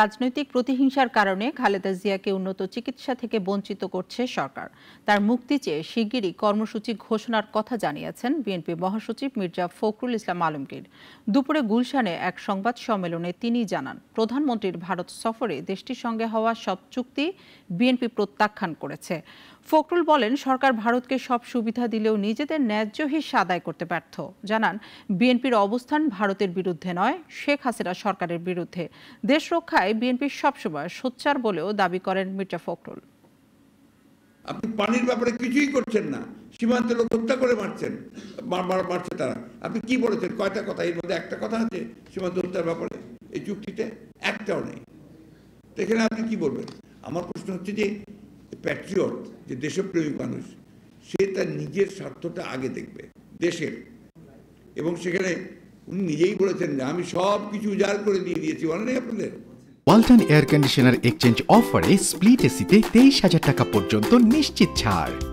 রাজনৈতিক প্রতিহিংসার কারণে খালেদা জিয়াকে উন্নত চিকিৎসা থেকে বঞ্চিত করছে সরকার তার মুক্তি চেয়ে শিগগিরই কর্মসূচি ঘোষণার কথা জানিয়েছেন বিএনপি মহাসচিব মির্জা ফখরুল ইসলাম আলমগীর দুপুরে গুলশানে এক সংবাদ সম্মেলনে তিনি জানান প্রধানমন্ত্রীর ভারত সফরে দেশটির সঙ্গে হওয়া সব চুক্তি বিএনপি প্রত্যাখ্যান করেছে ফখরুল বলেন সরকার ভারতকে সব সুবিধা দিলেও নিজেদের ন্যায্য হিস আদায় করতে ব্যর্থ জানান বিএনপির অবস্থান ভারতের বিরুদ্ধে নয় শেখ হাসিনা সরকারের বিরুদ্ধে দেশ রক্ষা কথায় বিএনপি সবসময় সোচ্চার বলেও দাবি করেন মির্জা ফখরুল আপনি পানির ব্যাপারে কিছুই করছেন না সীমান্তে লোক হত্যা করে মারছেন মারছে তারা আপনি কি বলেছেন কয়টা কথা এর মধ্যে একটা কথা আছে সীমান্ত হত্যার ব্যাপারে এই চুক্তিতে একটাও নেই এখানে আপনি কি বলবেন আমার প্রশ্ন হচ্ছে যে প্যাট্রিয়ট যে দেশপ্রেমী মানুষ সে তার নিজের স্বার্থটা আগে দেখবে দেশের এবং সেখানে উনি নিজেই বলেছেন যে আমি সব কিছু উজাড় করে দিয়ে দিয়েছি মনে নেই আপনাদের ওয়ালটন এয়ার কন্ডিশনার এক্সচেঞ্জ অফারে স্প্লিট এসিতে তেইশ হাজার টাকা পর্যন্ত নিশ্চিত ছাড়